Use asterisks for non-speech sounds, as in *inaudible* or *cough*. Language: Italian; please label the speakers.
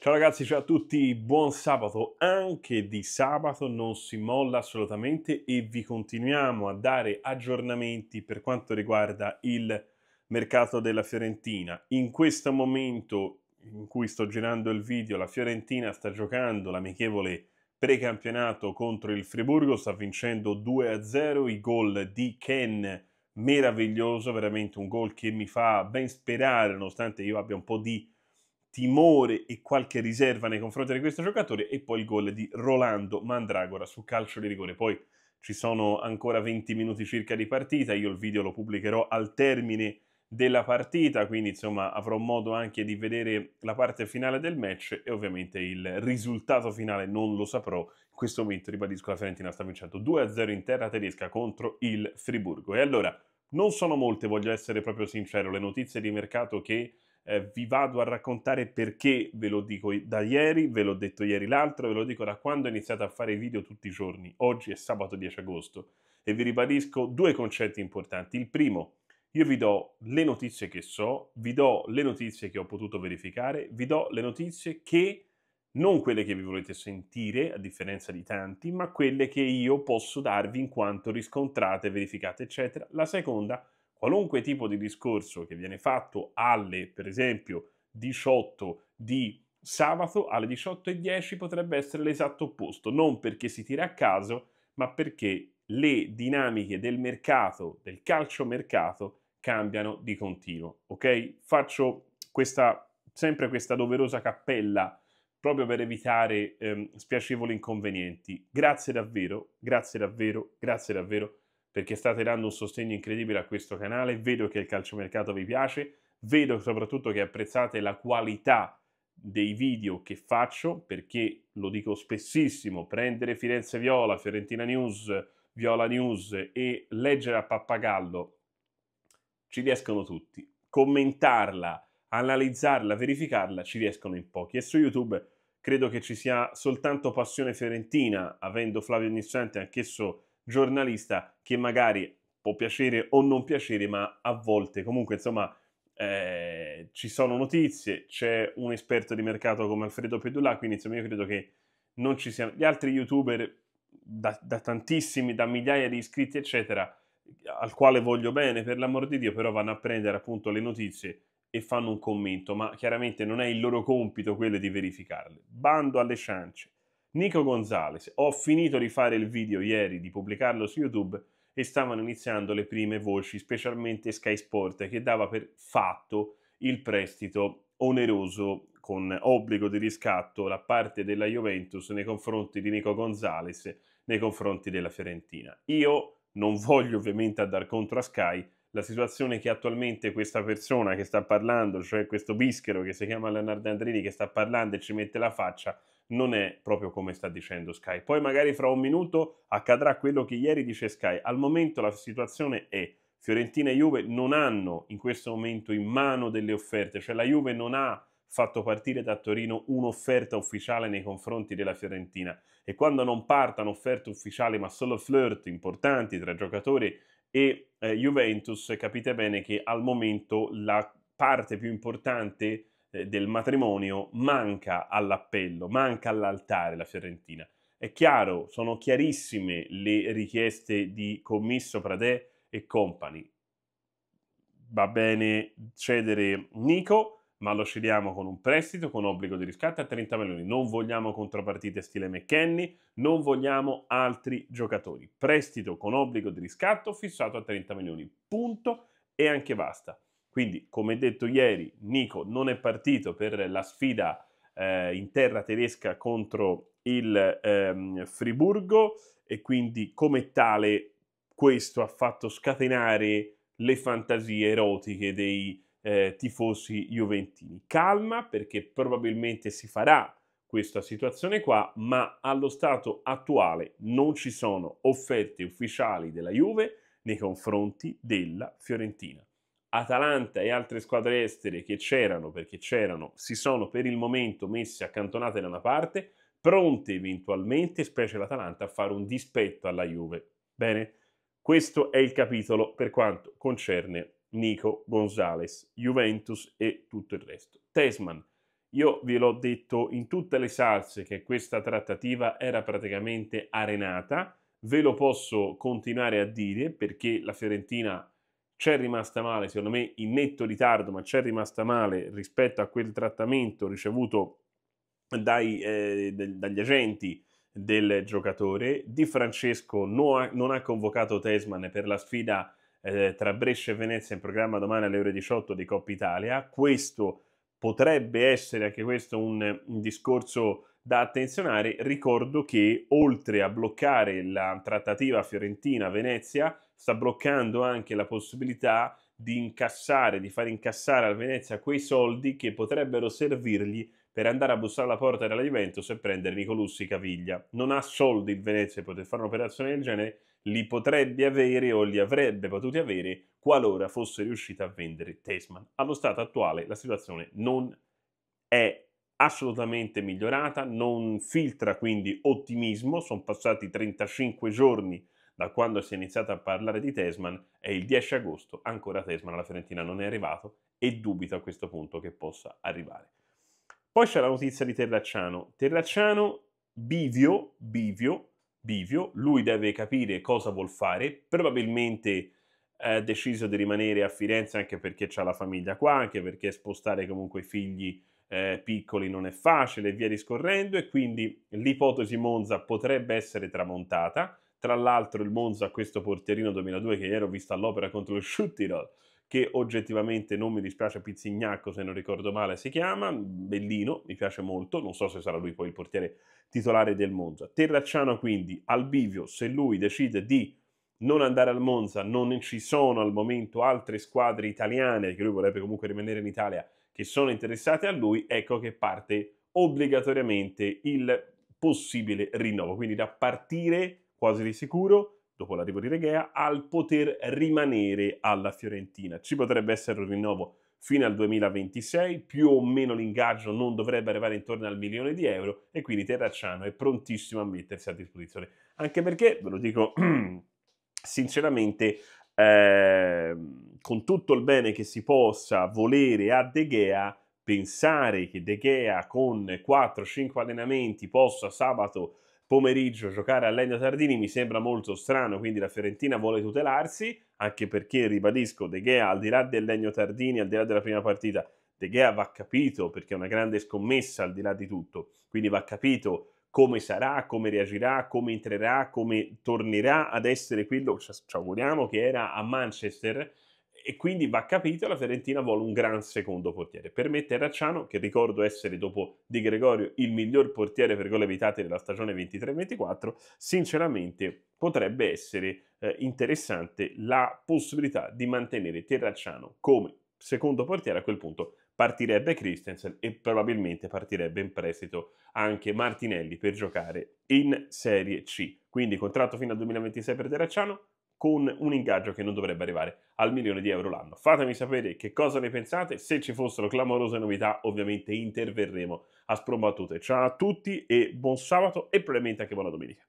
Speaker 1: Ciao ragazzi, ciao a tutti, buon sabato. Anche di sabato non si molla assolutamente e vi continuiamo a dare aggiornamenti per quanto riguarda il mercato della Fiorentina. In questo momento in cui sto girando il video, la Fiorentina sta giocando l'amichevole precampionato contro il Friburgo, sta vincendo 2-0, i gol di Ken meraviglioso, veramente un gol che mi fa ben sperare nonostante io abbia un po' di timore e qualche riserva nei confronti di questo giocatore e poi il gol di Rolando Mandragora su calcio di rigore. Poi ci sono ancora 20 minuti circa di partita, io il video lo pubblicherò al termine della partita, quindi insomma avrò modo anche di vedere la parte finale del match e ovviamente il risultato finale non lo saprò. In questo momento ribadisco la Fiorentina sta vincendo 2-0 in terra tedesca contro il Friburgo. E allora, non sono molte, voglio essere proprio sincero, le notizie di mercato che eh, vi vado a raccontare perché ve lo dico da ieri, ve l'ho detto ieri l'altro, ve lo dico da quando ho iniziato a fare video tutti i giorni. Oggi è sabato 10 agosto e vi ribadisco due concetti importanti. Il primo, io vi do le notizie che so, vi do le notizie che ho potuto verificare, vi do le notizie che non quelle che vi volete sentire, a differenza di tanti, ma quelle che io posso darvi in quanto riscontrate, verificate, eccetera. La seconda qualunque tipo di discorso che viene fatto alle, per esempio, 18 di sabato, alle 18.10 potrebbe essere l'esatto opposto, non perché si tira a caso, ma perché le dinamiche del mercato, del calciomercato, cambiano di continuo. Ok? Faccio questa, sempre questa doverosa cappella proprio per evitare ehm, spiacevoli inconvenienti. Grazie davvero, grazie davvero, grazie davvero perché state dando un sostegno incredibile a questo canale, vedo che il calciomercato vi piace, vedo soprattutto che apprezzate la qualità dei video che faccio, perché lo dico spessissimo, prendere Firenze Viola, Fiorentina News, Viola News e leggere a pappagallo, ci riescono tutti. Commentarla, analizzarla, verificarla, ci riescono in pochi. E su YouTube credo che ci sia soltanto passione fiorentina, avendo Flavio Nissante anch'esso giornalista che magari può piacere o non piacere, ma a volte comunque insomma eh, ci sono notizie, c'è un esperto di mercato come Alfredo Pedulà, quindi insomma io credo che non ci siano gli altri youtuber da, da tantissimi, da migliaia di iscritti eccetera, al quale voglio bene per l'amor di Dio, però vanno a prendere appunto le notizie e fanno un commento, ma chiaramente non è il loro compito quello di verificarle. Bando alle ciance. Nico Gonzalez, ho finito di fare il video ieri, di pubblicarlo su YouTube e stavano iniziando le prime voci, specialmente Sky Sport, che dava per fatto il prestito oneroso con obbligo di riscatto da parte della Juventus nei confronti di Nico Gonzalez, nei confronti della Fiorentina. Io non voglio ovviamente andare contro a Sky, la situazione che attualmente questa persona che sta parlando, cioè questo bischero che si chiama Leonardo Andrini che sta parlando e ci mette la faccia, non è proprio come sta dicendo Sky. Poi magari fra un minuto accadrà quello che ieri dice Sky. Al momento la situazione è Fiorentina e Juve non hanno in questo momento in mano delle offerte, cioè la Juve non ha fatto partire da Torino un'offerta ufficiale nei confronti della Fiorentina e quando non partano offerte ufficiali ma solo flirt importanti tra giocatori e eh, Juventus capite bene che al momento la parte più importante eh, del matrimonio manca all'appello, manca all'altare la Fiorentina. È chiaro, sono chiarissime le richieste di Commisso Pradè e Company. Va bene cedere Nico, ma lo cediamo con un prestito, con obbligo di riscatto a 30 milioni. Non vogliamo contropartite stile McKenny, non vogliamo altri giocatori. Prestito con obbligo di riscatto fissato a 30 milioni. Punto e anche basta quindi, come detto ieri, Nico non è partito per la sfida eh, in terra tedesca contro il ehm, Friburgo e quindi come tale questo ha fatto scatenare le fantasie erotiche dei eh, tifosi juventini. Calma perché probabilmente si farà questa situazione qua, ma allo stato attuale non ci sono offerte ufficiali della Juve nei confronti della Fiorentina. Atalanta e altre squadre estere che c'erano, perché c'erano, si sono per il momento messe accantonate da una parte, pronte eventualmente, specie l'Atalanta, a fare un dispetto alla Juve. Bene, questo è il capitolo per quanto concerne Nico Gonzalez, Juventus e tutto il resto. Tesman, io ve l'ho detto in tutte le salse che questa trattativa era praticamente arenata, ve lo posso continuare a dire perché la Fiorentina c'è rimasta male, secondo me in netto ritardo, ma c'è rimasta male rispetto a quel trattamento ricevuto dai, eh, de- dagli agenti del giocatore. Di Francesco non ha, non ha convocato Tesman per la sfida eh, tra Brescia e Venezia in programma domani alle ore 18 di Coppa Italia. Questo potrebbe essere anche questo un, un discorso da attenzionare. Ricordo che oltre a bloccare la trattativa Fiorentina-Venezia, sta bloccando anche la possibilità di incassare, di far incassare al Venezia quei soldi che potrebbero servirgli per andare a bussare alla porta della Juventus e prendere Nicolussi Caviglia. Non ha soldi il Venezia per poter fare un'operazione del genere, li potrebbe avere o li avrebbe potuti avere qualora fosse riuscita a vendere Tesman. Allo stato attuale la situazione non è assolutamente migliorata, non filtra quindi ottimismo, sono passati 35 giorni da quando si è iniziato a parlare di Tesman è il 10 agosto, ancora Tesman alla Fiorentina non è arrivato e dubito a questo punto che possa arrivare. Poi c'è la notizia di Terracciano. Terracciano bivio, bivio, bivio, lui deve capire cosa vuol fare, probabilmente ha deciso di rimanere a Firenze anche perché ha la famiglia qua, anche perché spostare comunque i figli eh, piccoli non è facile e via discorrendo e quindi l'ipotesi Monza potrebbe essere tramontata, tra l'altro il Monza ha questo porterino 2002 che ieri ho visto all'opera contro lo Schuttirol, che oggettivamente non mi dispiace Pizzignacco se non ricordo male si chiama, bellino, mi piace molto, non so se sarà lui poi il portiere titolare del Monza. Terracciano quindi al bivio, se lui decide di non andare al Monza, non ci sono al momento altre squadre italiane, che lui vorrebbe comunque rimanere in Italia, che sono interessate a lui, ecco che parte obbligatoriamente il possibile rinnovo, quindi da partire quasi di sicuro, dopo l'arrivo di Reghea, al poter rimanere alla Fiorentina. Ci potrebbe essere un rinnovo fino al 2026, più o meno l'ingaggio non dovrebbe arrivare intorno al milione di euro e quindi Terracciano è prontissimo a mettersi a disposizione. Anche perché, ve lo dico *clears throat* sinceramente, eh, con tutto il bene che si possa volere a De Gea, pensare che De Gea con 4-5 allenamenti possa sabato pomeriggio giocare a Legna Tardini mi sembra molto strano, quindi la Fiorentina vuole tutelarsi, anche perché, ribadisco, De Gea, al di là del Legno Tardini, al di là della prima partita, De Gea va capito perché è una grande scommessa al di là di tutto, quindi va capito come sarà, come reagirà, come entrerà, come tornerà ad essere quello, che ci auguriamo, che era a Manchester, e quindi va capito la Fiorentina vuole un gran secondo portiere. Per me Terracciano, che ricordo essere dopo Di Gregorio il miglior portiere per gol evitate della stagione 23-24, sinceramente potrebbe essere eh, interessante la possibilità di mantenere Terracciano come secondo portiere a quel punto partirebbe Christensen e probabilmente partirebbe in prestito anche Martinelli per giocare in Serie C. Quindi contratto fino al 2026 per Terracciano, con un ingaggio che non dovrebbe arrivare al milione di euro l'anno. Fatemi sapere che cosa ne pensate, se ci fossero clamorose novità ovviamente interverremo a sprombattute. Ciao a tutti e buon sabato e probabilmente anche buona domenica.